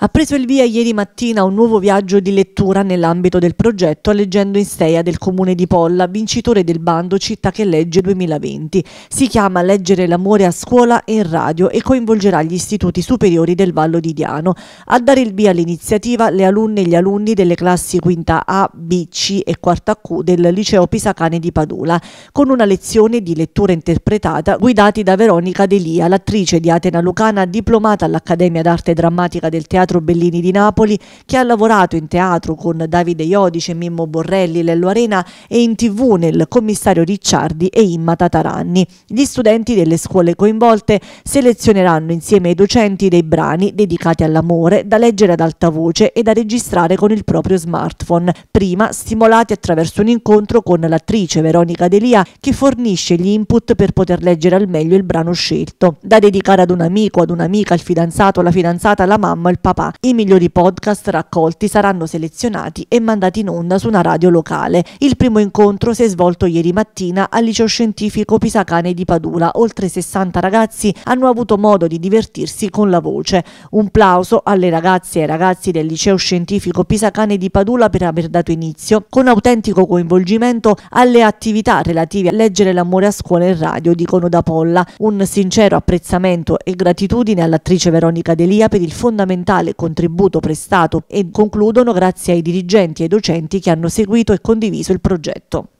ha preso il via ieri mattina un nuovo viaggio di lettura nell'ambito del progetto Leggendo in Steia del comune di Polla, vincitore del bando Città che legge 2020. Si chiama Leggere l'amore a scuola e in radio e coinvolgerà gli istituti superiori del Vallo di Diano. A dare il via all'iniziativa le alunne e gli alunni delle classi quinta A, B, C e quarta Q del liceo Pisacane di Padula, con una lezione di lettura interpretata guidati da Veronica Delia, l'attrice di Atena Lucana diplomata all'Accademia d'Arte Drammatica del Teatro Teatro Bellini di Napoli, che ha lavorato in teatro con Davide Iodice, Mimmo Borrelli, Lello Arena e in tv nel commissario Ricciardi e Imma Tataranni. Gli studenti delle scuole coinvolte selezioneranno insieme ai docenti dei brani dedicati all'amore da leggere ad alta voce e da registrare con il proprio smartphone, prima stimolati attraverso un incontro con l'attrice Veronica Delia che fornisce gli input per poter leggere al meglio il brano scelto, da dedicare ad un amico, ad un'amica, al fidanzato, alla fidanzata, alla mamma, al papà Papa. I migliori podcast raccolti saranno selezionati e mandati in onda su una radio locale. Il primo incontro si è svolto ieri mattina al liceo scientifico Pisacane di Padula. Oltre 60 ragazzi hanno avuto modo di divertirsi con la voce. Un plauso alle ragazze e ai ragazzi del liceo scientifico Pisacane di Padula per aver dato inizio con autentico coinvolgimento alle attività relative a leggere l'amore a scuola e radio, dicono da Polla. Un sincero apprezzamento e gratitudine all'attrice Veronica Delia per il fondamentale reale contributo prestato e concludono grazie ai dirigenti e ai docenti che hanno seguito e condiviso il progetto.